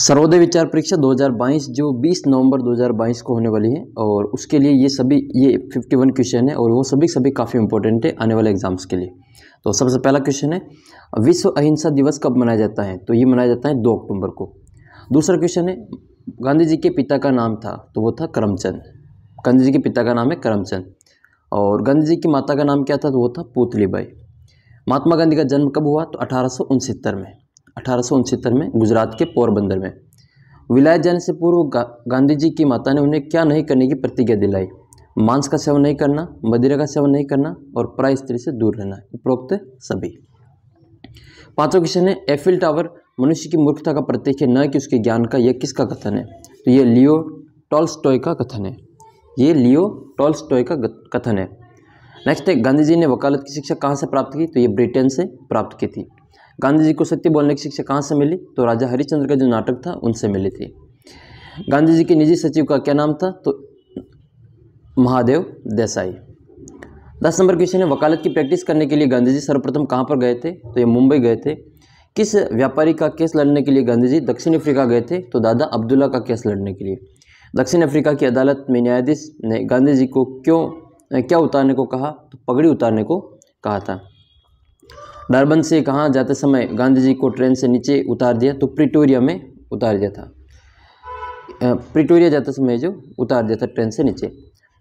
सर्वोदय विचार परीक्षा 2022 जो 20 नवंबर 2022 को होने वाली है और उसके लिए ये सभी ये 51 क्वेश्चन है और वो सभी सभी काफ़ी इंपॉर्टेंट है आने वाले एग्जाम्स के लिए तो सबसे पहला क्वेश्चन है विश्व अहिंसा दिवस कब मनाया जाता है तो ये मनाया जाता है दो अक्टूबर को दूसरा क्वेश्चन है गांधी जी के पिता का नाम था तो वो था करमचंद गांधी जी के पिता का नाम है करमचंद और गांधी जी की माता का नाम क्या था तो वो था पुतलीबाई महात्मा गांधी का जन्म कब हुआ तो अठारह में अठारह में गुजरात के पोरबंदर में विलायत जाने से पूर्व गा, गांधी जी की माता ने उन्हें क्या नहीं करने की प्रतिज्ञा दिलाई मांस का सेवन नहीं करना मदिरा का सेवन नहीं करना और प्राय स्त्री से दूर रहना उपरोक्त सभी पांचों क्वेश्चन है एफिल टावर मनुष्य की मूर्खता का प्रतीक है न कि उसके ज्ञान का यह किसका कथन है तो ये लियो टॉल्स्टॉय का कथन है ये लियो टॉल्स्टॉय का कथन है नेक्स्ट है गांधी जी ने वकालत की शिक्षा कहाँ से प्राप्त की तो ये ब्रिटेन से प्राप्त की थी गांधी जी को सत्य बोलने की शिक्षा कहाँ से मिली तो राजा हरिश्चंद्र का जो नाटक था उनसे मिली थी गांधी जी के निजी सचिव का क्या नाम था तो महादेव देसाई दस नंबर क्वेश्चन है वकालत की प्रैक्टिस करने के लिए गांधी जी सर्वप्रथम कहाँ पर गए थे तो ये मुंबई गए थे किस व्यापारी का केस लड़ने के लिए गांधी जी दक्षिण अफ्रीका गए थे तो दादा अब्दुल्ला का केस लड़ने के लिए दक्षिण अफ्रीका की अदालत में न्यायाधीश ने गांधी जी को क्यों क्या उतारने को कहा तो पगड़ी उतारने को कहा था डारबन से कहाँ जाते समय गांधी जी को ट्रेन से नीचे उतार दिया तो प्रिटोरिया में उतार दिया था प्रिटोरिया जाते समय जो उतार दिया था ट्रेन से नीचे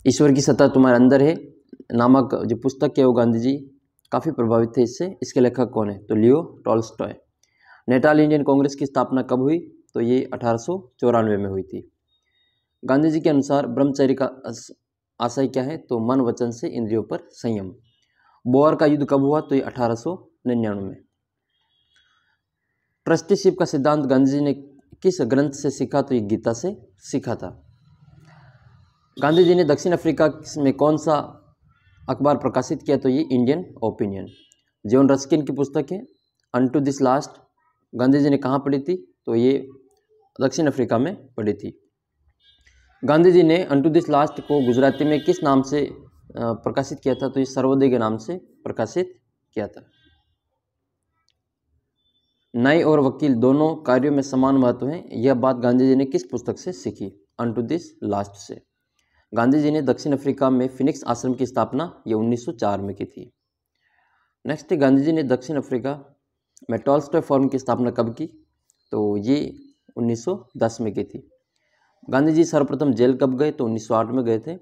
ईश्वर की सत्ता तुम्हारे अंदर है नामक जो पुस्तक है वो गांधी जी काफ़ी प्रभावित थे इससे इसके लेखक कौन है तो Leo Tolstoy Natal Indian Congress की स्थापना कब हुई तो ये अठारह में हुई थी गांधी जी के अनुसार ब्रह्मचर्य का आशय क्या है तो मन वचन से इंद्रियों पर संयम बोअर का युद्ध कब हुआ तो ये अठारह निन्यानवे ट्रस्टीशिप का सिद्धांत गांधी ने किस ग्रंथ से सीखा तो ये गीता से सीखा था गांधी जी ने दक्षिण अफ्रीका में कौन सा अखबार प्रकाशित किया तो ये इंडियन ओपिनियन जीवन रस्किन की पुस्तक है unto this last Gandhi ji ने कहाँ पढ़ी थी तो ये दक्षिण अफ्रीका में पढ़ी थी गांधी जी ने अन टू दिस लास्ट को गुजराती में किस नाम से प्रकाशित किया था तो ये सर्वोदय के नाम से प्रकाशित किया था न्याय और वकील दोनों कार्यों में समान महत्व है यह बात गांधी जी ने किस पुस्तक से सीखी अन टू दिस लास्ट से गांधी जी ने दक्षिण अफ्रीका में फिनिक्स आश्रम की स्थापना ये 1904 में की थी नेक्स्ट गांधी जी ने दक्षिण अफ्रीका में टॉलस्टॉय फॉर्म की स्थापना कब की तो ये 1910 में की थी गांधी जी सर्वप्रथम जेल कब गए तो 1908 में गए थे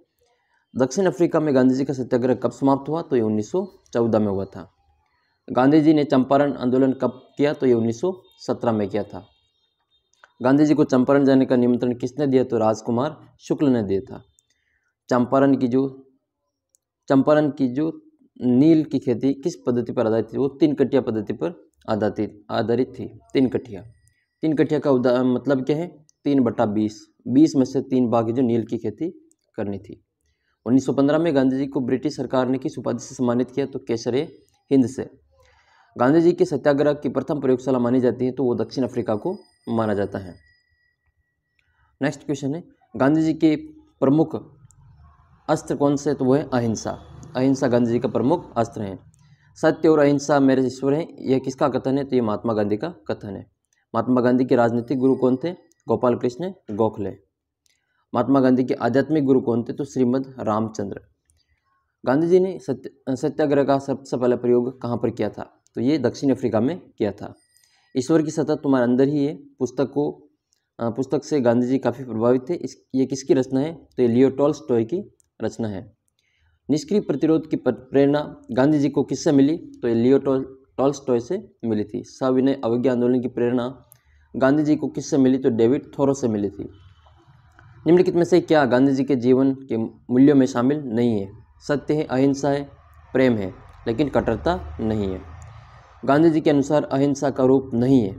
दक्षिण अफ्रीका में गांधी जी का सत्याग्रह कब समाप्त हुआ तो ये 1914 में हुआ था गांधी जी ने चंपारण आंदोलन कब किया तो ये 1917 में किया था गांधी जी को चंपारण जाने का निमंत्रण किसने दिया तो राजकुमार शुक्ल ने दिया था चंपारण की जो चंपारण की जो नील की खेती किस पद्धति पर आधारित थी वो तीन कटिया पद्धति पर आधारित आधारित थी तीन कटिया तीन कटिया का मतलब क्या है तीन बटा बीस बीस में से तीन बाघ जो नील की खेती करनी थी 1915 में गांधी जी को ब्रिटिश सरकार ने किस उपाधि से सम्मानित किया तो केसरे हिंद से गांधी जी के सत्याग्रह की प्रथम प्रयोगशाला मानी जाती है तो वो दक्षिण अफ्रीका को माना जाता है नेक्स्ट क्वेश्चन है गांधी जी के प्रमुख अस्त्र कौन से तो वो है अहिंसा अहिंसा गांधी जी का प्रमुख अस्त्र है सत्य और अहिंसा मेरे ईश्वर हैं यह किसका कथन है तो ये महात्मा गांधी का कथन है महात्मा गांधी के राजनीतिक गुरु कौन थे गोपाल कृष्ण गोखले महात्मा गांधी के आध्यात्मिक गुरु कौन थे तो श्रीमद रामचंद्र गांधी जी ने सत्य सत्याग्रह का सबसे पहला प्रयोग कहाँ पर किया था तो ये दक्षिण अफ्रीका में किया था ईश्वर की सतह तुम्हारे अंदर ही है पुस्तक को पुस्तक से गांधी जी काफ़ी प्रभावित थे इस ये किसकी रचना है तो ये लियो टॉल स्टॉय की रचना है निष्क्रिय प्रतिरोध की प्रेरणा गांधी जी को किससे मिली तो ये लियोटोल टॉल टॉल स्टॉय से मिली थी सविनय अवज्ञा आंदोलन की प्रेरणा गांधी जी को किससे मिली तो डेविड थोरो से मिली थी निम्नलिखित में से क्या गांधी जी के जीवन के मूल्यों में शामिल नहीं है सत्य है अहिंसा है प्रेम है लेकिन कट्टरता नहीं है गांधी जी के अनुसार अहिंसा का रूप नहीं है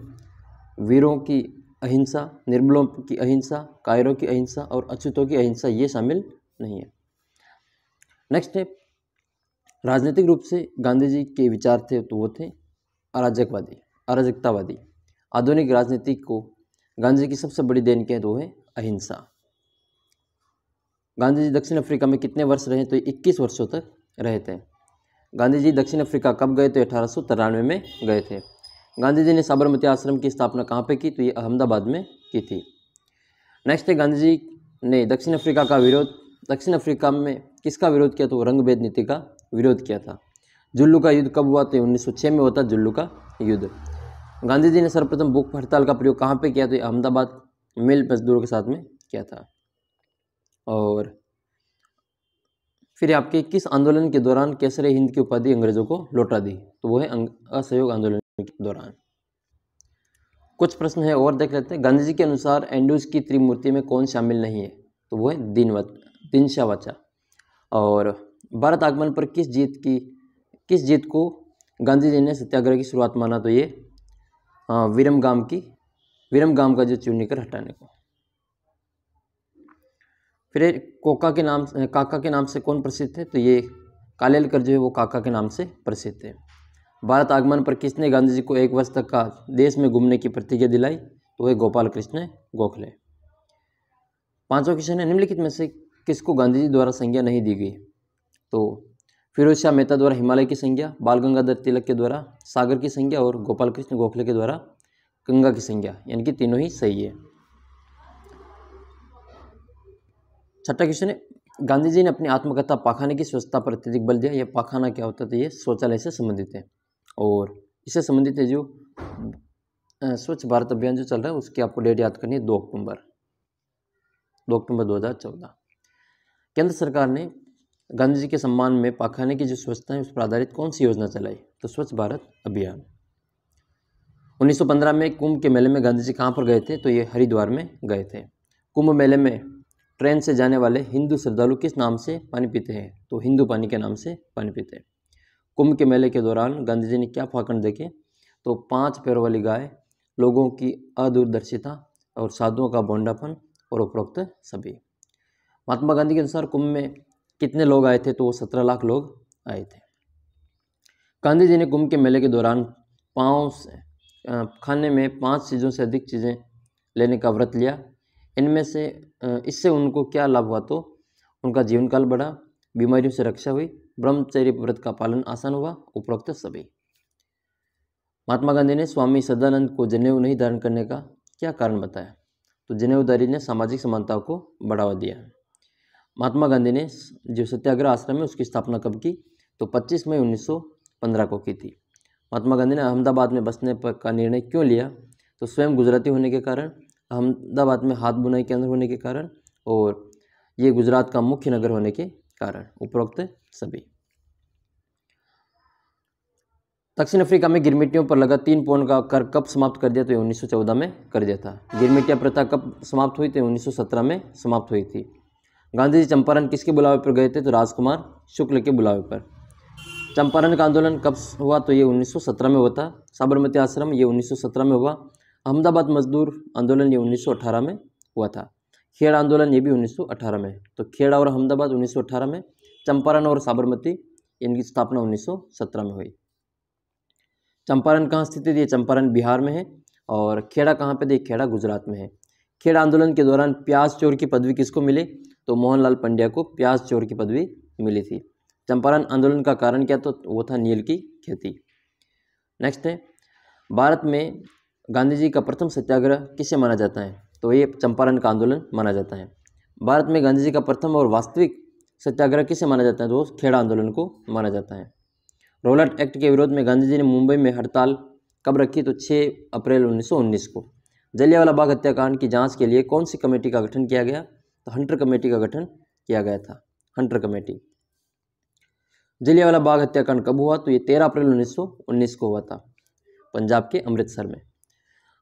वीरों की अहिंसा निर्बलों की अहिंसा कायरों की अहिंसा और अच्युतों की अहिंसा ये शामिल नहीं है नेक्स्ट है राजनीतिक रूप से गांधी जी के विचार थे तो वो थे अराजकवादी अराजकतावादी आधुनिक राजनीति को गांधी जी की सबसे बड़ी देन कहें तो है अहिंसा गांधी जी दक्षिण अफ्रीका में कितने वर्ष रहे तो 21 वर्षों तक रहे थे गांधी जी दक्षिण अफ्रीका कब गए तो अठारह में गए थे गांधी जी ने साबरमती आश्रम की स्थापना कहाँ पे की तो ये अहमदाबाद में की थी नेक्स्ट है गांधी जी ने दक्षिण अफ्रीका का विरोध दक्षिण अफ्रीका में किसका विरोध किया तो रंग भेद नीति का विरोध किया था जुल्लू का युद्ध कब हुआ तो उन्नीस में हुआ था जुल्लू का युद्ध गांधी जी ने सर्वप्रथम भूख हड़ताल का प्रयोग कहाँ पर किया तो अहमदाबाद मिल मजदूरों के साथ में किया था और फिर आपके किस आंदोलन के दौरान केसरे हिंद की उपाधि अंग्रेजों को लौटा दी तो वो है असहयोग आंदोलन के दौरान कुछ प्रश्न है और देख लेते हैं गांधी जी के अनुसार एंडूज की त्रिमूर्ति में कौन शामिल नहीं है तो वो है दिन दिनशावाचा और भारत आगमन पर किस जीत की किस जीत को गांधी जी ने सत्याग्रह की शुरुआत माना तो ये हाँ, विरमगाम की विरमगाम का जो चुन कर हटाने को फिर कोका के नाम काका के नाम से कौन प्रसिद्ध है तो ये कालेलकर जो है वो काका के नाम से प्रसिद्ध है भारत आगमन पर किसने गांधी जी को एक वर्ष तक का देश में घूमने की प्रतिज्ञा दिलाई तो वह गोपाल कृष्ण गोखले पांचवा क्वेश्चन है निम्नलिखित में से किसको गांधी जी द्वारा संज्ञा नहीं दी गई तो फिरोज शाह मेहता द्वारा हिमालय की संज्ञा बाल गंगाधर तिलक के द्वारा सागर की संज्ञा और गोपाल कृष्ण गोखले के द्वारा गंगा की संज्ञा यानी कि तीनों ही सही है छठा क्वेश्चन है गांधी जी ने अपनी आत्मकथा पाखाने की स्वच्छता पर अत्यधिक बल दिया यह पाखाना क्या होता था ये शौचालय से संबंधित है और इससे संबंधित है जो स्वच्छ भारत अभियान जो चल रहा है उसकी आपको डेट याद करनी है दो अक्टूबर दो अक्टूबर दो हज़ार चौदह केंद्र सरकार ने गांधी जी के सम्मान में पाखाने की जो स्वच्छता है उस पर आधारित कौन सी योजना चलाई तो स्वच्छ भारत अभियान 1915 में कुंभ के मेले में गांधी जी कहाँ पर गए थे तो ये हरिद्वार में गए थे कुंभ मेले में ट्रेन से जाने वाले हिंदू श्रद्धालु किस नाम से पानी पीते हैं तो हिंदू पानी के नाम से पानी पीते हैं कुंभ के मेले के दौरान गांधी जी ने क्या फाकंड देखे तो पाँच पैरों वाली गाय लोगों की अदूरदर्शिता और साधुओं का बोंडापन और उपरोक्त सभी महात्मा गांधी के अनुसार कुंभ में कितने लोग आए थे तो वो सत्रह लाख लोग आए थे गांधी जी ने कुंभ के मेले के दौरान पाँव खाने में पाँच चीज़ों से अधिक चीज़ें लेने का व्रत लिया इनमें से इससे उनको क्या लाभ हुआ तो उनका जीवन काल बढ़ा बीमारियों से रक्षा हुई ब्रह्मचर्य व्रत का पालन आसान हुआ उपरोक्त सभी महात्मा गांधी ने स्वामी सदानंद को जनेऊ नहीं धारण करने का क्या कारण बताया तो जनेऊदारी ने सामाजिक समानता को बढ़ावा दिया महात्मा गांधी ने जो सत्याग्रह आश्रम है उसकी स्थापना कब की तो 25 मई 1915 को की थी महात्मा गांधी ने अहमदाबाद में बसने पर का निर्णय क्यों लिया तो स्वयं गुजराती होने के कारण अहमदाबाद में हाथ बुनाई केंद्र होने के कारण और ये गुजरात का मुख्य नगर होने के कारण उपरोक्त सभी दक्षिण अफ्रीका में गिरमिटियों पर लगा तीन पोन का कर कब समाप्त कर दिया तो ये 1914 में कर दिया था गिरमिटिया प्रथा कब समाप्त हुई थी तो 1917 में समाप्त हुई थी गांधी जी चंपारण किसके बुलावे पर गए थे तो राजकुमार शुक्ल के बुलावे पर चंपारण का आंदोलन कब हुआ तो ये 1917 में हुआ था साबरमती आश्रम ये 1917 में हुआ अहमदाबाद मजदूर आंदोलन ये 1918 में हुआ था खेड़ आंदोलन ये भी 1918 में तो खेड़ और अहमदाबाद 1918 में चंपारण और साबरमती इनकी स्थापना 1917 में हुई चंपारण कहाँ स्थित है ये चंपारण बिहार में है और खेड़ा कहाँ पे थे खेड़ा गुजरात में है खेड़ आंदोलन के दौरान प्याज चोर की पदवी किसको मिली तो मोहनलाल पंड्या को प्याज चोर की पदवी मिली थी चंपारण आंदोलन का कारण क्या तो वो था नील की खेती नेक्स्ट है भारत में गांधी जी का प्रथम सत्याग्रह किसे माना जाता है तो ये चंपारण का आंदोलन माना जाता है भारत में गांधी जी का प्रथम और वास्तविक सत्याग्रह किसे माना जाता है तो खेड़ा आंदोलन को माना जाता है रोलट एक्ट के विरोध में गांधी जी ने मुंबई में हड़ताल कब रखी तो 6 अप्रैल 1919 को जलियावाला बाग हत्याकांड की जांच के लिए कौन सी कमेटी का गठन किया गया तो हंटर कमेटी का गठन किया गया था हंटर कमेटी जलियावाला बाग हत्याकांड कब हुआ तो ये 13 अप्रैल 1919 को हुआ था पंजाब के अमृतसर में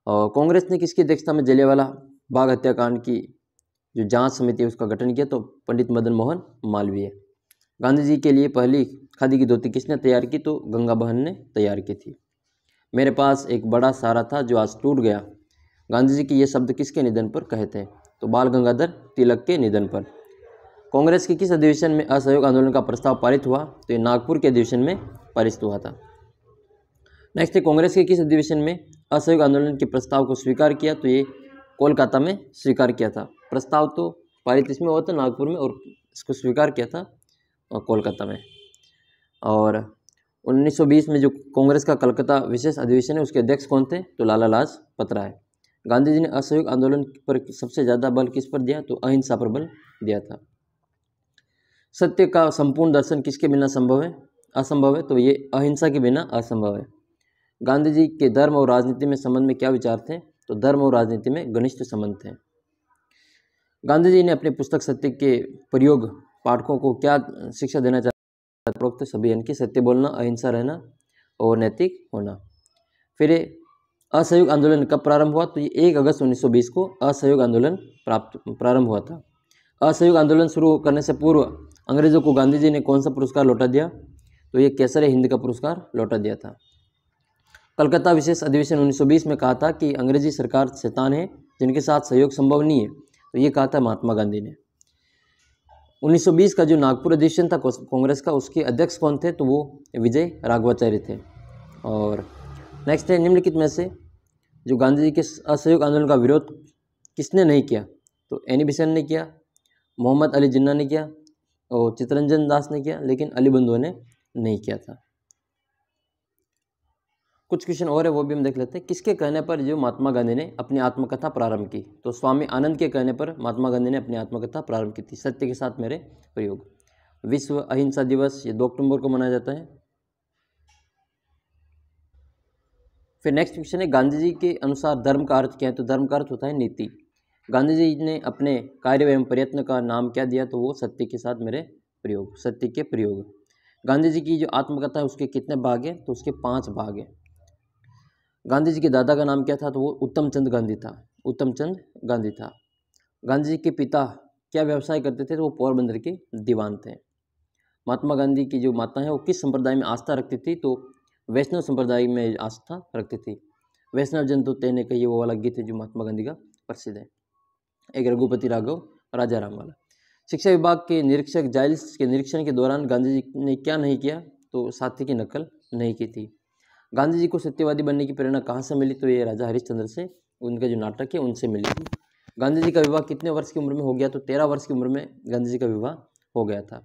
और कांग्रेस ने किसकी अध्यक्षता में जलियावाला बाग हत्याकांड की जो जांच समिति है उसका गठन किया तो पंडित मदन मोहन मालवीय गांधी जी के लिए पहली खादी की धोती किसने तैयार की तो गंगा बहन ने तैयार की थी मेरे पास एक बड़ा सारा था जो आज टूट गया गांधी जी के ये शब्द किसके निधन पर कहे थे तो बाल गंगाधर तिलक के निधन पर कांग्रेस के किस अधिवेशन में असहयोग आंदोलन का प्रस्ताव पारित हुआ तो ये नागपुर के अधिवेशन में पारित हुआ था नेक्स्ट है कांग्रेस के किस अधिवेशन में असहयोग आंदोलन के प्रस्ताव को स्वीकार किया तो ये कोलकाता में स्वीकार किया था प्रस्ताव तो पारित इसमें हुआ था नागपुर में और इसको स्वीकार किया था कोलकाता में और 1920 में जो कांग्रेस का कलकत्ता विशेष अधिवेशन है उसके अध्यक्ष कौन थे तो लाला पत्रा है गांधी जी ने असहयोग आंदोलन पर सबसे ज़्यादा बल किस पर दिया तो अहिंसा पर बल दिया था सत्य का संपूर्ण दर्शन किसके बिना संभव है असंभव है तो ये अहिंसा के बिना असंभव है गांधी जी के धर्म और राजनीति में संबंध में क्या विचार थे तो धर्म और राजनीति में घनिष्ठ संबंध थे गांधी जी ने अपनी पुस्तक सत्य के प्रयोग पाठकों को क्या शिक्षा देना चाहते सभी यानी सत्य बोलना अहिंसा रहना और नैतिक होना फिर असहयोग आंदोलन कब प्रारंभ हुआ तो ये एक अगस्त 1920 को असहयोग आंदोलन प्राप्त प्रारंभ हुआ था असहयोग आंदोलन शुरू करने से पूर्व अंग्रेज़ों को गांधी जी ने कौन सा पुरस्कार लौटा दिया तो ये कैसर हिंद का पुरस्कार लौटा दिया था कलकत्ता विशेष अधिवेशन 1920 में कहा था कि अंग्रेजी सरकार शैतान है जिनके साथ सहयोग संभव नहीं है तो ये कहा था महात्मा गांधी ने 1920 का जो नागपुर अधिवेशन था कांग्रेस का उसके अध्यक्ष कौन थे तो वो विजय राघवाचार्य थे और नेक्स्ट है निम्नलिखित में से जो गांधी जी के असहयोग आंदोलन का विरोध किसने नहीं किया तो एनी बिशन ने किया मोहम्मद अली जिन्ना ने किया और चितरंजन दास ने किया लेकिन अली बंधुओं ने नहीं किया था कुछ क्वेश्चन और है वो भी हम देख लेते हैं किसके कहने पर जो महात्मा गांधी ने अपनी आत्मकथा प्रारंभ की तो स्वामी आनंद के कहने पर महात्मा गांधी ने अपनी आत्मकथा प्रारंभ की थी सत्य के साथ मेरे प्रयोग विश्व अहिंसा दिवस ये दो अक्टूबर को मनाया जाता है फिर नेक्स्ट क्वेश्चन है गांधी जी के अनुसार धर्म का अर्थ क्या है तो धर्म का अर्थ होता है नीति गांधी जी ने अपने कार्य एवं प्रयत्न का नाम क्या दिया तो वो सत्य के साथ मेरे प्रयोग सत्य के प्रयोग गांधी जी की जो आत्मकथा है उसके कितने भाग हैं तो उसके पांच भाग हैं गांधी जी के दादा का नाम क्या था तो वो उत्तम चंद गांधी था उत्तम चंद गांधी था गांधी जी के पिता क्या व्यवसाय करते थे तो वो पोरबंदर के दीवान थे महात्मा गांधी की जो माता है वो किस संप्रदाय में आस्था रखती थी तो वैष्णव संप्रदाय में आस्था रखती थी वैष्णव जन तो तेने कही वो वाला गीत है जो महात्मा गांधी का प्रसिद्ध है एक रघुपति राघव राजा राम वाला शिक्षा विभाग के निरीक्षक जाइल्स के निरीक्षण के दौरान गांधी जी ने क्या नहीं किया तो साथी की नकल नहीं की थी गांधी जी को सत्यवादी बनने की प्रेरणा कहाँ से मिली तो ये राजा हरिश्चंद्र से उनका जो नाटक है उनसे मिली थी गांधी जी का विवाह कितने वर्ष की उम्र में हो गया तो तेरह वर्ष की उम्र में गांधी जी का विवाह हो गया था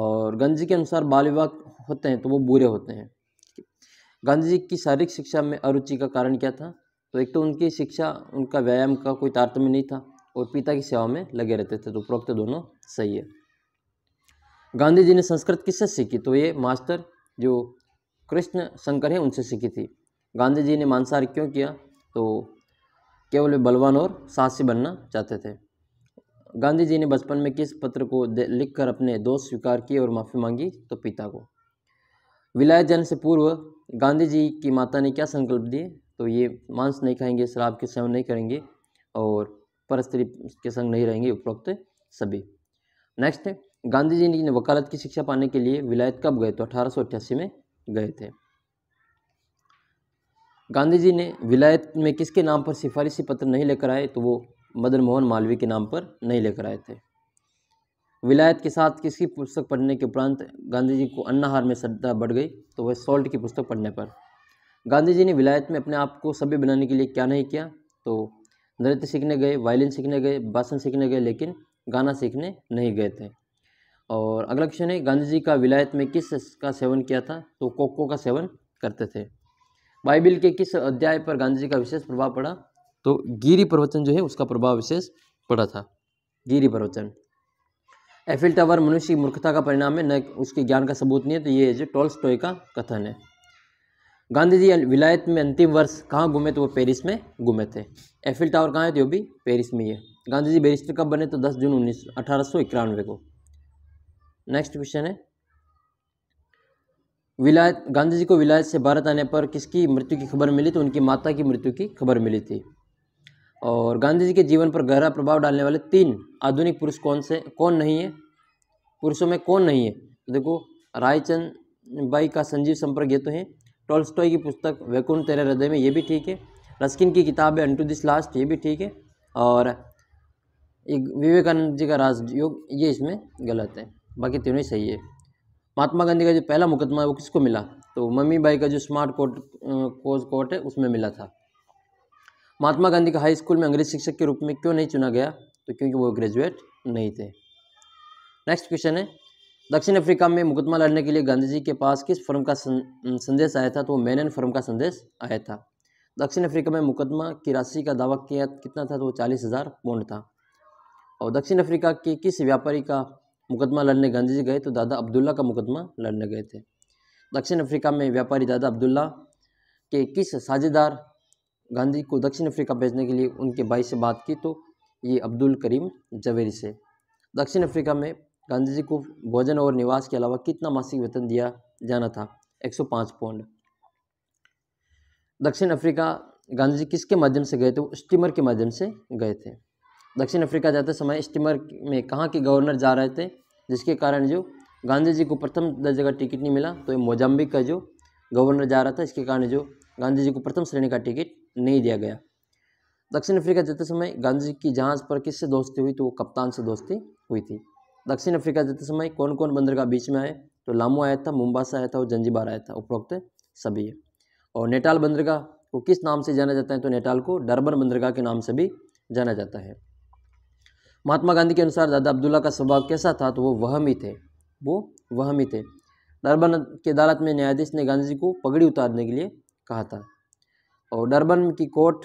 और गांधी जी के अनुसार बाल विवाह होते हैं तो वो बुरे होते हैं गांधी जी की शारीरिक शिक्षा में अरुचि का कारण क्या था तो एक तो उनकी शिक्षा उनका व्यायाम का कोई तारतम्य नहीं था और पिता की सेवा में लगे रहते थे तो उपरोक्त दोनों सही है गांधी जी ने संस्कृत किससे सीखी तो ये मास्टर जो कृष्ण शंकर हैं उनसे सीखी थी गांधी जी ने मांसाहार क्यों किया तो केवल वे बलवान और साहसी बनना चाहते थे गांधी जी ने बचपन में किस पत्र को लिखकर अपने दोष स्वीकार किए और माफ़ी मांगी तो पिता को विलायत जन से पूर्व गांधी जी की माता ने क्या संकल्प दिए तो ये मांस नहीं खाएंगे शराब के सेवन नहीं करेंगे और परस्त्री के संग नहीं रहेंगे उपरोक्त सभी नेक्स्ट गांधी जी ने वकालत की शिक्षा पाने के लिए विलायत कब गए तो अठारह में गए थे गांधी जी ने विलायत में किसके नाम पर सिफारिशी पत्र नहीं लेकर आए तो वो मदन मोहन मालवीय के नाम पर नहीं लेकर आए थे विलायत के साथ किसी पुस्तक पढ़ने के उपरांत गांधी जी को अन्नाहार में श्रद्धा बढ़ गई तो वह सॉल्ट की पुस्तक पढ़ने पर गांधी जी ने विलायत में अपने आप को सभ्य बनाने के लिए क्या नहीं किया तो नृत्य सीखने गए वायलिन सीखने गए भाषण सीखने गए लेकिन गाना सीखने नहीं गए थे और अगला क्वेश्चन है गांधी जी का विलायत में किस का सेवन किया था तो कोको का सेवन करते थे बाइबिल के किस अध्याय पर गांधी जी का विशेष प्रभाव पड़ा तो गिरी प्रवचन जो है उसका प्रभाव विशेष पड़ा था गिरी प्रवचन एफिल टावर मनुष्य की मूर्खता का परिणाम है न उसके ज्ञान का सबूत नहीं है तो ये जो टोल स्टोई का कथन है गांधी जी विलायत में अंतिम वर्ष कहाँ घूमे तो वो पेरिस में घूमे थे एफिल टावर कहाँ है तो वो भी पेरिस में ही है गांधी जी बेरिस्टर कब बने तो 10 जून उन्नीस अठारह को नेक्स्ट क्वेश्चन है विलायत गांधी जी को विलायत से भारत आने पर किसकी मृत्यु की खबर मिली तो उनकी माता की मृत्यु की खबर मिली थी और गांधी जी के जीवन पर गहरा प्रभाव डालने वाले तीन आधुनिक पुरुष कौन से कौन नहीं है पुरुषों में कौन नहीं है तो देखो रायचंद बाई का संजीव संपर्क ये तो है टोल्स्टॉय की पुस्तक वैकुंठ तेरे हृदय में ये भी ठीक है रस्किन की किताब है टू दिस लास्ट ये भी ठीक है और एक विवेकानंद जी का राजयोग ये इसमें गलत है बाकी तीनों ही सही है महात्मा गांधी का जो पहला मुकदमा है वो किसको मिला तो मम्मी बाई का जो स्मार्ट कोर्ट कोज कोर्ट है उसमें मिला था महात्मा गांधी का हाई स्कूल में अंग्रेज शिक्षक के रूप में क्यों नहीं चुना गया तो क्योंकि वो ग्रेजुएट नहीं थे नेक्स्ट क्वेश्चन है दक्षिण अफ्रीका में मुकदमा लड़ने के लिए गांधी जी के पास किस फर्म का संदेश आया था तो मैनन फर्म का संदेश आया था दक्षिण अफ्रीका में मुकदमा की राशि का दावा किया कितना था तो वो चालीस हज़ार पौंड था और दक्षिण अफ्रीका के किस व्यापारी का मुकदमा लड़ने गांधी जी गए तो दादा अब्दुल्ला का मुकदमा लड़ने गए थे दक्षिण अफ्रीका में व्यापारी दादा अब्दुल्ला के किस साझेदार गांधी को दक्षिण अफ्रीका भेजने के लिए उनके भाई से बात की तो ये अब्दुल करीम जवेरी से दक्षिण अफ्रीका में गांधी जी को भोजन और निवास के अलावा कितना मासिक वेतन दिया जाना था 105 पाउंड दक्षिण अफ्रीका गांधी जी किसके माध्यम से गए थे वो स्टीमर के माध्यम से गए थे दक्षिण अफ्रीका जाते समय स्टीमर में कहाँ के गवर्नर जा रहे थे जिसके कारण जो गांधी जी को प्रथम दर्जे का टिकट नहीं मिला तो ये मोजाम्बिक का जो गवर्नर जा रहा था इसके कारण जो गांधी जी को प्रथम श्रेणी का टिकट नहीं दिया गया दक्षिण अफ्रीका जाते समय गांधी जी की जहाज़ पर किससे दोस्ती हुई तो वो कप्तान से दोस्ती हुई थी दक्षिण अफ्रीका जाते समय कौन कौन बंदरगाह बीच में आए तो लामो आया था मुम्बासा आया था और जंजीबार आया था उपरोक्त सभी है और नेटाल बंदरगाह को किस नाम से जाना जाता है तो नेटाल को डरबन बंदरगाह के नाम से भी जाना जाता है महात्मा गांधी के अनुसार दादा अब्दुल्ला का स्वभाव कैसा था तो वो ही थे वो ही थे डरबन की अदालत में न्यायाधीश ने गांधी जी को पगड़ी उतारने के लिए कहा था और डरबन की कोर्ट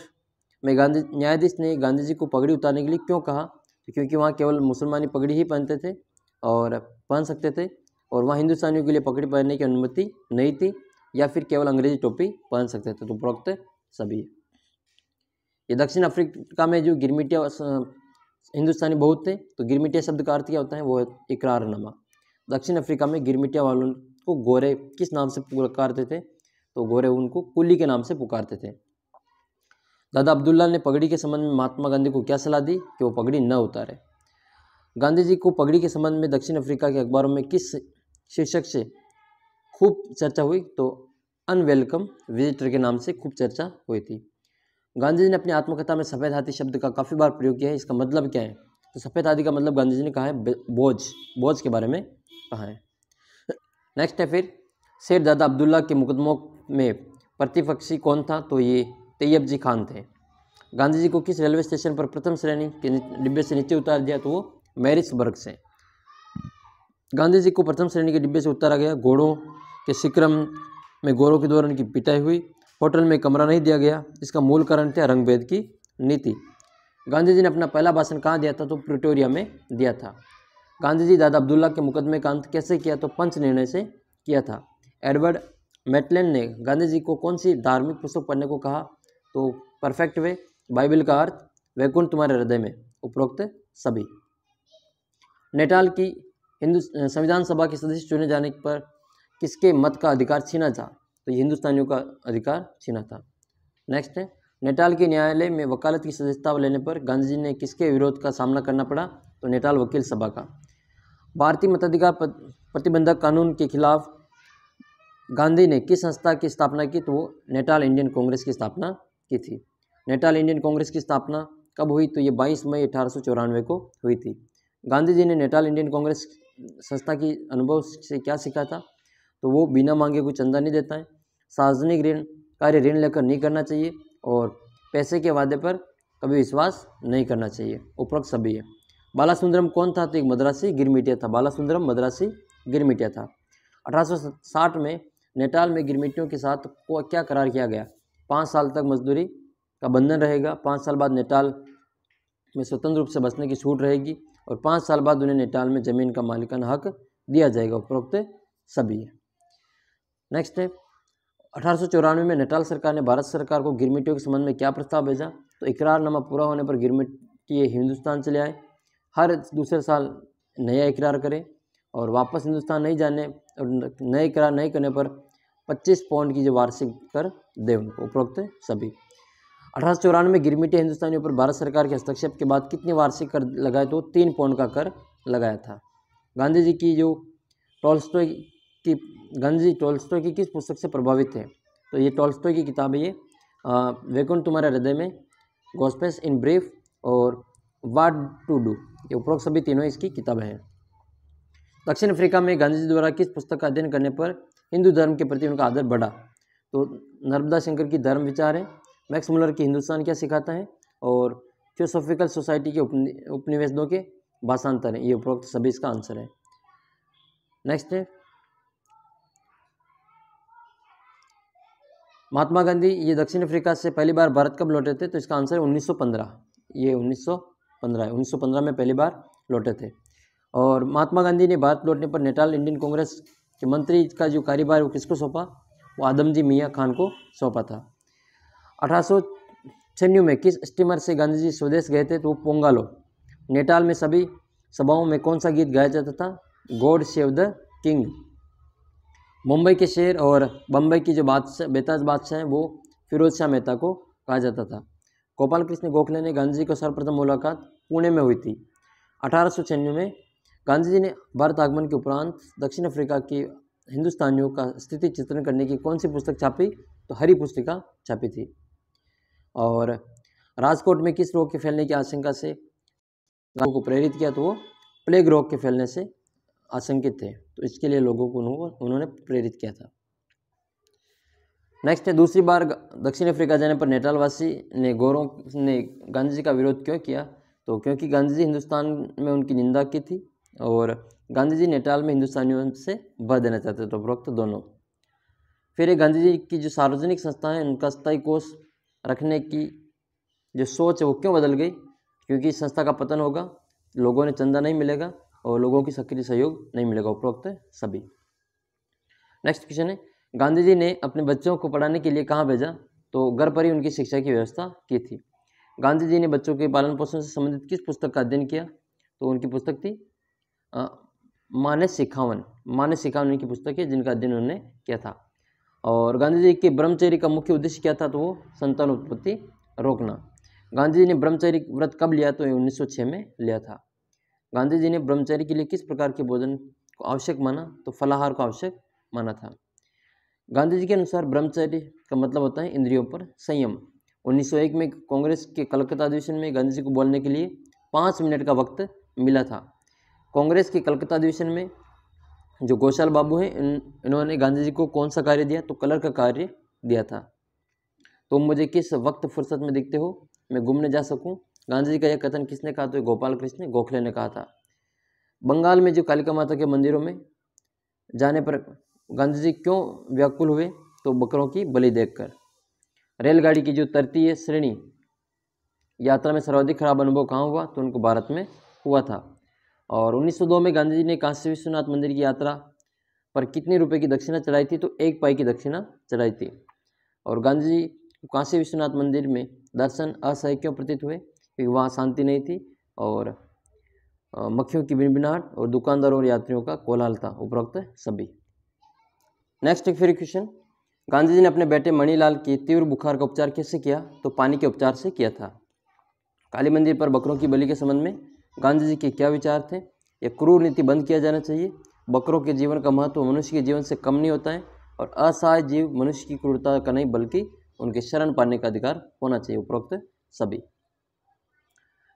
में गांधी न्यायाधीश ने गांधी जी को पगड़ी उतारने के लिए क्यों कहा तो क्योंकि वहाँ केवल मुसलमानी पगड़ी ही पहनते थे और पहन सकते थे और वहाँ हिंदुस्तानियों के लिए पगड़ी पहनने की अनुमति नहीं थी या फिर केवल अंग्रेजी टोपी पहन सकते थे तो उपरोक्त सभी ये दक्षिण अफ्रीका में जो गिरमिटिया हिंदुस्तानी बहुत थे तो गिरमिटिया शब्द का अर्थ क्या होता है वो है इकरारनामा दक्षिण अफ्रीका में गिरमिटिया वालों को गोरे किस नाम से पुकारते थे तो गोरे उनको कुली के नाम से पुकारते थे दादा अब्दुल्ला ने पगड़ी के संबंध में महात्मा गांधी को क्या सलाह दी कि वो पगड़ी न उतारे गांधी जी को पगड़ी के संबंध में दक्षिण अफ्रीका के अखबारों में किस शीर्षक से खूब चर्चा हुई तो अनवेलकम विजिटर के नाम से खूब चर्चा हुई थी गांधी जी ने अपनी आत्मकथा में सफ़ेद हाथी शब्द का काफ़ी बार प्रयोग किया है इसका मतलब क्या है तो सफ़ेद हाथी का मतलब गांधी जी ने कहा है बोझ बोझ के बारे में कहा है नेक्स्ट है फिर शेर दादा अब्दुल्ला के मुकदमों में प्रतिपक्षी कौन था तो ये तैयब जी खान थे गांधी जी को किस रेलवे स्टेशन पर प्रथम श्रेणी के डिब्बे से नीचे उतार दिया तो वो मैरिसबर्ग से गांधी जी को प्रथम श्रेणी के डिब्बे से उतारा गया घोड़ों के शिक्रम में घोड़ों के द्वारा उनकी पिटाई हुई होटल में कमरा नहीं दिया गया इसका मूल कारण था रंगभेद की नीति गांधी जी ने अपना पहला भाषण कहाँ दिया था तो प्रिटोरिया में दिया था गांधी जी दादा अब्दुल्ला के मुकदमे का अंत कैसे किया तो पंच निर्णय से किया था एडवर्ड मेटलैन ने गांधी जी को कौन सी धार्मिक पुस्तक पढ़ने को कहा तो परफेक्ट वे बाइबल का अर्थ वैकुंठ तुम्हारे हृदय में उपरोक्त सभी नेटाल की हिंदू संविधान सभा के सदस्य चुने जाने पर किसके मत का अधिकार छीना था तो ये हिंदुस्तानियों का अधिकार छीना था नेक्स्ट है नेटाल के न्यायालय में वकालत की सदस्यता लेने पर गांधी जी ने किसके विरोध का सामना करना पड़ा तो नेटाल वकील सभा का भारतीय मताधिकार प्रतिबंधक कानून के खिलाफ गांधी ने किस संस्था की स्थापना की तो वो नेटाल इंडियन कांग्रेस की स्थापना की थी नेटाल इंडियन कांग्रेस की स्थापना कब हुई तो ये 22 मई अठारह को हुई थी गांधी जी ने नेटाल इंडियन कांग्रेस संस्था की अनुभव से क्या सीखा था तो वो बिना मांगे कोई चंदा नहीं देता है सार्वजनिक ऋण कार्य ऋण लेकर नहीं करना चाहिए और पैसे के वादे पर कभी विश्वास नहीं करना चाहिए उपरोक्त सभी है बाला सुंदरम कौन था तो एक मद्रासी गिरमिटिया था बाला सुंदरम मद्रासी गिरमिटिया था 1860 में नेटाल में गिरमिटियों के साथ को क्या करार किया गया पाँच साल तक मजदूरी का बंधन रहेगा पाँच साल बाद नेटाल में स्वतंत्र रूप से बसने की छूट रहेगी और पाँच साल बाद उन्हें नेटाल में ज़मीन का मालिकाना हक दिया जाएगा उपरोक्त सभी है नेक्स्ट है अठारह में नेटाल सरकार ने भारत सरकार को गिरमिटियों के संबंध में क्या प्रस्ताव भेजा तो इकरारनामा पूरा होने पर गिरमिटिए हिंदुस्तान चले आए हर दूसरे साल नया इकरार करें और वापस हिंदुस्तान नहीं जाने और नए इकरार नहीं करने पर 25 पौंड की जो वार्षिक कर दे उनको उपरोक्त सभी अठारह सौ चौरानवे में गिरमिटिया हिंदुस्तानियों पर भारत सरकार के हस्तक्षेप के बाद कितनी वार्षिक कर लगाए तो तीन पौंड का कर लगाया था गांधी जी की जो टॉल्स्टॉय कि गंजी टोल्स्टो की किस पुस्तक से प्रभावित है तो ये टोल्स्टो की किताब है ये वेकुंठ तुम्हारे हृदय में गोस्पेस इन ब्रीफ और वाट टू डू ये उपरोक्त सभी तीनों इसकी किताबें हैं दक्षिण अफ्रीका में गांधी जी द्वारा किस पुस्तक का अध्ययन करने पर हिंदू धर्म के प्रति उनका आदर बढ़ा तो नर्मदा शंकर की धर्म विचार है मैक्स मुलर की हिंदुस्तान क्या सिखाता है और थियोसोफिकल सोसाइटी के उपनिवेशों के भाषांतर हैं ये उपरोक्त सभी इसका आंसर है नेक्स्ट है महात्मा गांधी ये दक्षिण अफ्रीका से पहली बार भारत कब लौटे थे तो इसका आंसर है उन्नीस ये उन्नीस है 1915 में पहली बार लौटे थे और महात्मा गांधी ने भारत लौटने पर नेटाल इंडियन कांग्रेस के मंत्री का जो कार्यभार वो किसको सौंपा वो आदमजी मियाँ खान को सौंपा था अठारह में किस स्टीमर से गांधी जी स्वदेश गए थे तो वो पोंगालो नेटाल में सभी सभाओं में कौन सा गीत गाया जाता था God save the king Mumbai के शेर और बम्बई की जो बादशाह बेताज बादशाह हैं वो फिरोज शाह मेहता को कहा जाता था गोपाल कृष्ण गोखले ने गांधी को सर्वप्रथम मुलाकात पुणे में हुई थी अठारह में गांधी जी ने भारत आगमन के उपरांत दक्षिण अफ्रीका की हिंदुस्तानियों का स्थिति चित्रण करने की कौन सी पुस्तक छापी तो हरी पुस्तिका छापी थी और राजकोट में किस रोग के फैलने की आशंका से गांव को प्रेरित किया तो वो प्लेग रोग के फैलने से आशंकित थे तो इसके लिए लोगों को उन्होंने प्रेरित किया था नेक्स्ट है दूसरी बार दक्षिण अफ्रीका जाने पर नेटालवासी ने गोरों ने गांधी जी का विरोध क्यों किया तो क्योंकि गांधी जी हिंदुस्तान में उनकी निंदा की थी और गांधी जी नेटाल में हिंदुस्तानियों से बह देना चाहते थे तो उपरोक्त तो दोनों फिर गांधी जी की जो सार्वजनिक संस्थाएं हैं उनका स्थायी कोष रखने की जो सोच है वो क्यों बदल गई क्योंकि संस्था का पतन होगा लोगों ने चंदा नहीं मिलेगा और लोगों की सक्रिय सहयोग नहीं मिलेगा उपरोक्त सभी नेक्स्ट क्वेश्चन है गांधी जी ने अपने बच्चों को पढ़ाने के लिए कहाँ भेजा तो घर पर ही उनकी शिक्षा की व्यवस्था की थी गांधी जी ने बच्चों के पालन पोषण से संबंधित किस पुस्तक का अध्ययन किया तो उनकी पुस्तक थी मानस सिखावन मानस सिखावन उनकी पुस्तक है जिनका अध्ययन उन्होंने किया था और गांधी जी के ब्रह्मचर्य का मुख्य उद्देश्य क्या था तो वो संतान उत्पत्ति रोकना गांधी जी ने ब्रह्मचर्य व्रत कब लिया तो उन्नीस में लिया था गांधी जी ने ब्रह्मचर्य के लिए किस प्रकार के भोजन को आवश्यक माना तो फलाहार को आवश्यक माना था गांधी जी के अनुसार ब्रह्मचर्य का मतलब होता है इंद्रियों पर संयम 1901 में कांग्रेस के कलकत्ता अधिवेशन में गांधी जी को बोलने के लिए पाँच मिनट का वक्त मिला था कांग्रेस के कलकत्ता अधिवेशन में जो गोशाल बाबू हैं इन्होंने गांधी जी को कौन सा कार्य दिया तो कलर का कार्य दिया था तो मुझे किस वक्त फुर्सत में दिखते हो मैं घूमने जा सकूं गांधी जी का यह कथन किसने कहा तो गोपाल कृष्ण गोखले ने कहा था बंगाल में जो कालिका माता के मंदिरों में जाने पर गांधी जी क्यों व्याकुल हुए तो बकरों की बलि देखकर रेलगाड़ी की जो है श्रेणी यात्रा में सर्वाधिक खराब अनुभव कहाँ हुआ तो उनको भारत में हुआ था और 1902 में गांधी जी ने काशी विश्वनाथ मंदिर की यात्रा पर कितने रुपए की दक्षिणा चढ़ाई थी तो एक पाई की दक्षिणा चढ़ाई थी और गांधी जी काशी विश्वनाथ मंदिर में दर्शन असह्य क्यों प्रतीत हुए क्योंकि वहाँ शांति नहीं थी और मक्खियों की बिनबिनाहट और दुकानदारों और यात्रियों का कोलाल था उपरोक्त सभी नेक्स्ट एक फिर क्वेश्चन गांधी जी ने अपने बेटे मणिलाल की तीव्र बुखार का उपचार कैसे किया तो पानी के उपचार से किया था काली मंदिर पर बकरों की बलि के संबंध में गांधी जी के क्या विचार थे यह क्रूर नीति बंद किया जाना चाहिए बकरों के जीवन का महत्व मनुष्य के जीवन से कम नहीं होता है और असहाय जीव मनुष्य की क्रूरता का नहीं बल्कि उनके शरण पाने का अधिकार होना चाहिए उपरोक्त सभी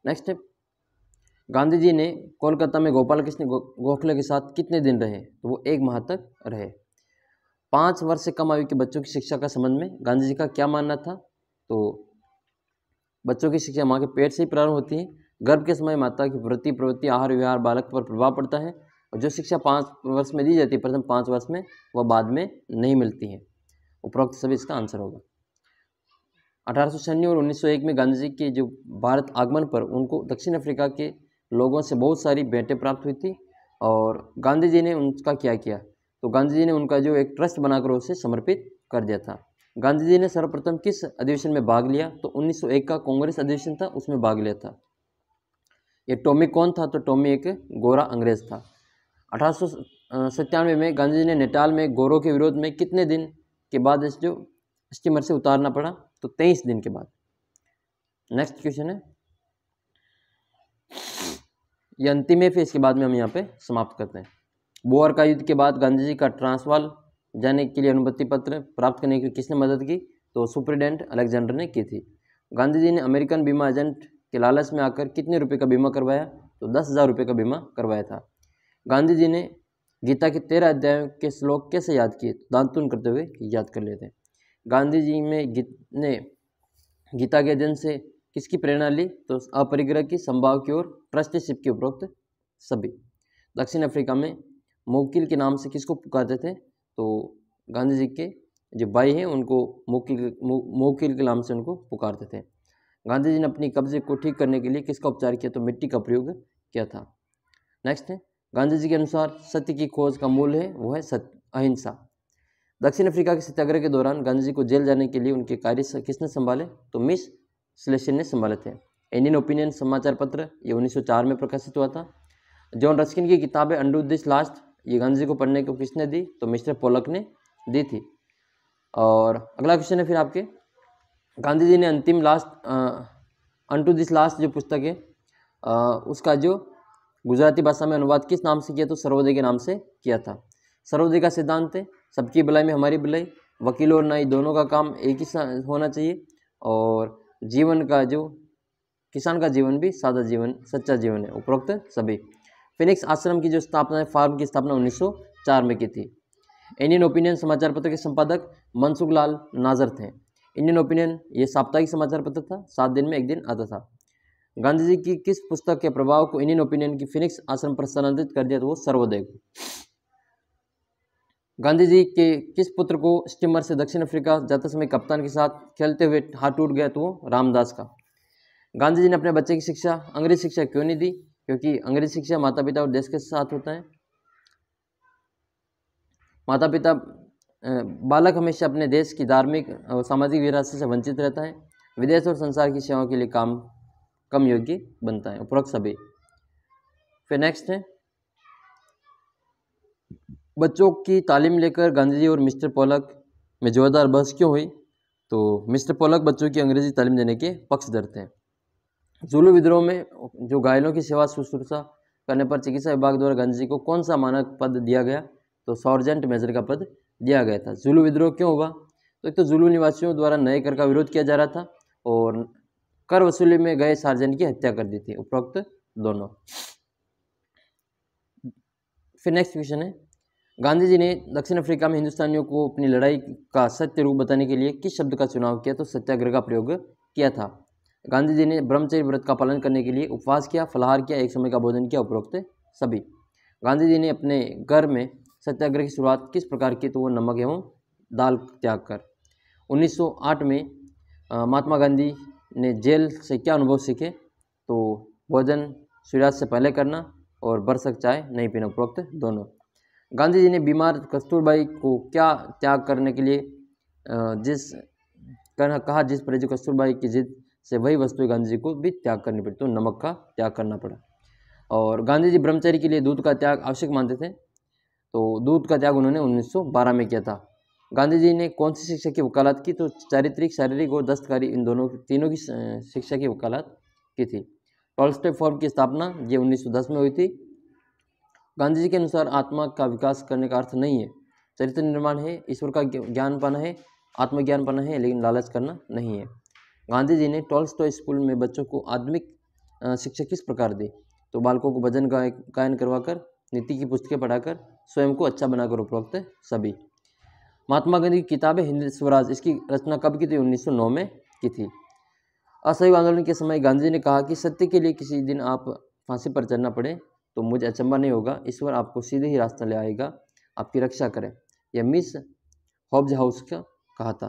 नेक्स्ट है गांधी जी ने कोलकाता में गोपाल कृष्ण गोखले के साथ कितने दिन रहे तो वो एक माह तक रहे पाँच वर्ष से कम आयु के बच्चों की शिक्षा का संबंध में गांधी जी का क्या मानना था तो बच्चों की शिक्षा माँ के पेट से ही प्रारंभ होती है गर्भ के समय माता की वृत्ति प्रवृत्ति आहार विहार बालक पर प्रभाव पड़ता है और जो शिक्षा पाँच वर्ष में दी जाती है प्रथम पाँच वर्ष में वह बाद में नहीं मिलती है उपरोक्त सभी इसका आंसर होगा अठारह और 1901 में गांधी जी के जो भारत आगमन पर उनको दक्षिण अफ्रीका के लोगों से बहुत सारी भेंटें प्राप्त हुई थी और गांधी जी ने उनका क्या किया तो गांधी जी ने उनका जो एक ट्रस्ट बनाकर उसे समर्पित कर दिया था गांधी जी ने सर्वप्रथम किस अधिवेशन में भाग लिया तो 1901 का कांग्रेस अधिवेशन था उसमें भाग लिया था ये टॉमी कौन था तो टॉमी एक गोरा अंग्रेज था अठारह में गांधी जी ने नेटाल में गोरों के विरोध में कितने दिन के बाद इस जो स्टीमर से उतारना पड़ा तो तेईस दिन के बाद नेक्स्ट क्वेश्चन है ये अंतिम है फिर इसके बाद में हम यहाँ पे समाप्त करते हैं बोअर का युद्ध के बाद गांधी जी का ट्रांसवाल जाने के लिए अनुमति पत्र प्राप्त करने की किसने मदद की तो सुप्रिडेंट अलेक्जेंडर ने की थी गांधी जी ने अमेरिकन बीमा एजेंट के लालच में आकर कितने रुपए का बीमा करवाया तो दस हज़ार रुपये का बीमा करवाया था गांधी जी ने गीता के तेरह अध्यायों के श्लोक कैसे याद किए दांतुन करते हुए याद कर लेते हैं गांधी जी में गीत ने गीता के अध्ययन से किसकी प्रेरणा ली तो अपरिग्रह की संभाव की ओर ट्रस्टीशिप की उपरोक्त सभी दक्षिण अफ्रीका में मोकिल के नाम से किसको पुकारते थे तो गांधी जी के जो भाई हैं उनको मोकिल मो, मोकिल के नाम से उनको पुकारते थे गांधी जी ने अपनी कब्जे को ठीक करने के लिए किसका उपचार किया तो मिट्टी का प्रयोग किया था नेक्स्ट है गांधी जी के अनुसार सत्य की खोज का मूल है वो है सत्य अहिंसा दक्षिण अफ्रीका के सत्याग्रह के दौरान गांधी जी को जेल जाने के लिए उनके कार्य किसने संभाले तो मिस सिलेशन ने संभाले थे इंडियन ओपिनियन समाचार पत्र ये 1904 में प्रकाशित हुआ था जॉन रस्किन की किताब है अंडू दिस लास्ट ये गांधी जी को पढ़ने को किसने दी तो मिस्टर पोलक ने दी थी और अगला क्वेश्चन है फिर आपके गांधी जी ने अंतिम लास्ट अंटू दिस लास्ट जो पुस्तक है आ, उसका जो गुजराती भाषा में अनुवाद किस नाम से किया तो सर्वोदय के नाम से किया था सर्वोदय का सिद्धांत है सबकी भलाई में हमारी भलाई वकील और नाई दोनों का काम एक ही होना चाहिए और जीवन का जो किसान का जीवन भी सादा जीवन सच्चा जीवन है उपरोक्त सभी फिनिक्स आश्रम की जो स्थापना है फार्म की स्थापना 1904 में की थी इंडियन ओपिनियन समाचार पत्र के संपादक मनसुख लाल नाजर थे इंडियन ओपिनियन ये साप्ताहिक समाचार पत्र था सात दिन में एक दिन आता था गांधी जी की किस पुस्तक के प्रभाव को इंडियन ओपिनियन की फिनिक्स आश्रम पर स्थानांतरित कर दिया तो वो सर्वोदय गांधी जी के किस पुत्र को स्टीमर से दक्षिण अफ्रीका जाते समय कप्तान के साथ खेलते हुए हाथ टूट गया तो रामदास का गांधी जी ने अपने बच्चे की शिक्षा अंग्रेज शिक्षा क्यों नहीं दी क्योंकि अंग्रेज शिक्षा माता पिता और देश के साथ होता है माता पिता बालक हमेशा अपने देश की धार्मिक और सामाजिक विरासत से वंचित रहता है विदेश और संसार की सेवाओं के लिए काम कम योग्य बनता है उपरोक्त सभी फिर नेक्स्ट है बच्चों की तालीम लेकर गांधी और मिस्टर पोलक में जोरदार बहस क्यों हुई तो मिस्टर पोलक बच्चों की अंग्रेज़ी तालीम देने के पक्षधर थे जुलू विद्रोह में जो घायलों की सेवा शुश्रूषा करने पर चिकित्सा विभाग द्वारा गांधी जी को कौन सा मानक पद दिया गया तो सॉर्जेंट मेजर का पद दिया गया था जुलू विद्रोह क्यों हुआ तो एक तो जुलू निवासियों द्वारा नए कर का विरोध किया जा रहा था और कर वसूली में गए सार्जेंट की हत्या कर दी थी उपरोक्त दोनों फिर नेक्स्ट क्वेश्चन है गांधी जी ने दक्षिण अफ्रीका में हिंदुस्तानियों को अपनी लड़ाई का सत्य रूप बताने के लिए किस शब्द का चुनाव किया तो सत्याग्रह का प्रयोग किया था गांधी जी ने ब्रह्मचर्य व्रत का पालन करने के लिए उपवास किया फलाहार किया एक समय का भोजन किया उपरोक्त सभी गांधी जी ने अपने घर में सत्याग्रह की शुरुआत किस प्रकार की तो वो नमक एवं दाल त्याग कर 1908 में महात्मा गांधी ने जेल से क्या अनुभव सीखे तो भोजन सूर्यास्त से पहले करना और बरसक चाय नहीं पीना उपरोक्त दोनों गांधी जी ने बीमार कस्तूरबाई को क्या त्याग करने के लिए जिस कहा जिस पर जो कस्तूरबाई की जिद से वही वस्तु गांधी जी को भी त्याग करनी पड़ी तो नमक का त्याग करना पड़ा और गांधी जी ब्रह्मचर्य के लिए दूध का त्याग आवश्यक मानते थे तो दूध का त्याग उन्होंने 1912 में किया था गांधी जी ने कौन सी शिक्षा की वकालत की तो चारित्रिक शारीरिक और दस्तकारी इन दोनों तीनों की शिक्षा की वकालत की थी ट्वेल्थ स्टेप फॉर्म की स्थापना ये 1910 में हुई थी गांधी जी के अनुसार आत्मा का विकास करने का अर्थ नहीं है चरित्र निर्माण है ईश्वर का ज्ञान पाना है आत्मज्ञान पाना है लेकिन लालच करना नहीं है गांधी जी ने टॉल्स्टॉय स्कूल में बच्चों को आधुनिक शिक्षा किस प्रकार दी तो बालकों को भजन गाय गायन करवाकर नीति की पुस्तकें पढ़ाकर स्वयं को अच्छा बनाकर उपरोक्त सभी महात्मा गांधी की किताबें हिंदी हिंद स्वराज इसकी रचना कब की थी 1909 में की थी असहयोग आंदोलन के समय गांधी जी ने कहा कि सत्य के लिए किसी दिन आप फांसी पर चढ़ना पड़े तो मुझे अचंबा नहीं होगा ईश्वर आपको सीधे ही रास्ता ले आएगा आपकी रक्षा करें यह मिस हॉब्ज हाउस का कहा था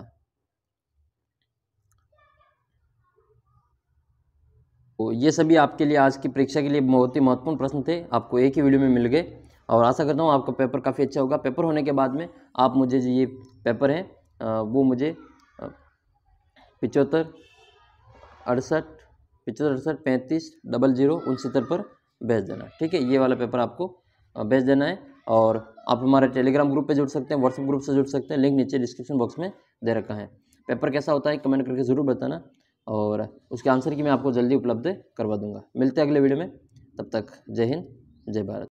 तो ये सभी आपके लिए आज की परीक्षा के लिए बहुत ही महत्वपूर्ण प्रश्न थे आपको एक ही वीडियो में मिल गए और आशा करता हूँ आपका पेपर काफ़ी अच्छा होगा पेपर होने के बाद में आप मुझे जो ये पेपर हैं वो मुझे पिचहत्तर अड़सठ पिचहत्तर अड़सठ पैंतीस डबल जीरो उनसत्तर पर भेज देना ठीक है ये वाला पेपर आपको भेज देना है और आप हमारे टेलीग्राम ग्रुप पे जुड़ सकते हैं व्हाट्सएप ग्रुप से जुड़ सकते हैं लिंक नीचे डिस्क्रिप्शन बॉक्स में दे रखा है पेपर कैसा होता है कमेंट करके ज़रूर बताना और उसके आंसर की मैं आपको जल्दी उपलब्ध करवा दूँगा मिलते हैं अगले वीडियो में तब तक जय हिंद जय भारत